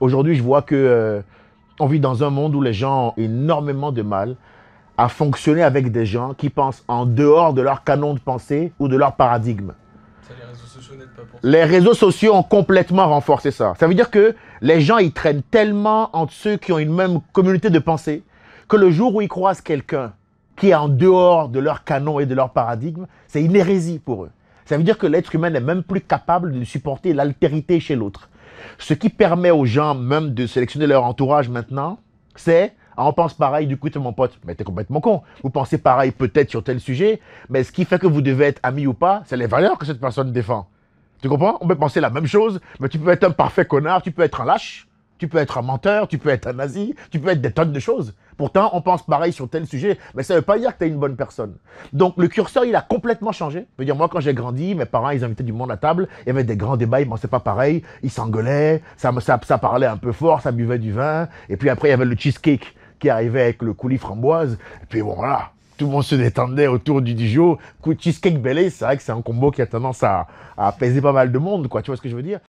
Aujourd'hui, je vois que euh, on vit dans un monde où les gens ont énormément de mal à fonctionner avec des gens qui pensent en dehors de leur canon de pensée ou de leur paradigme. les, réseaux sociaux les réseaux sociaux ont complètement renforcé ça. Ça veut dire que les gens, ils traînent tellement entre ceux qui ont une même communauté de pensée que le jour où ils croisent quelqu'un qui est en dehors de leur canon et de leur paradigme, c'est une hérésie pour eux. Ça veut dire que l'être humain n'est même plus capable de supporter l'altérité chez l'autre. Ce qui permet aux gens même de sélectionner leur entourage maintenant, c'est ah, on pense pareil, du coup, tu es mon pote. Mais t'es complètement con. Vous pensez pareil peut-être sur tel sujet, mais ce qui fait que vous devez être ami ou pas, c'est les valeurs que cette personne défend. Tu comprends On peut penser la même chose, mais tu peux être un parfait connard, tu peux être un lâche, tu peux être un menteur, tu peux être un nazi, tu peux être des tonnes de choses. Pourtant, on pense pareil sur tel sujet, mais ça ne veut pas dire que tu es une bonne personne. Donc, le curseur, il a complètement changé. Je veux dire, moi, quand j'ai grandi, mes parents, ils invitaient du monde à table, il y avait des grands débats, ils pensaient pas pareil, ils s'engueulaient, ça, parlait un peu fort, ça buvait du vin, et puis après, il y avait le cheesecake qui arrivait avec le coulis framboise, et puis voilà, tout le monde se détendait autour du Dijon. Cheesecake belé. c'est vrai que c'est un combo qui a tendance à, à apaiser pas mal de monde, quoi. Tu vois ce que je veux dire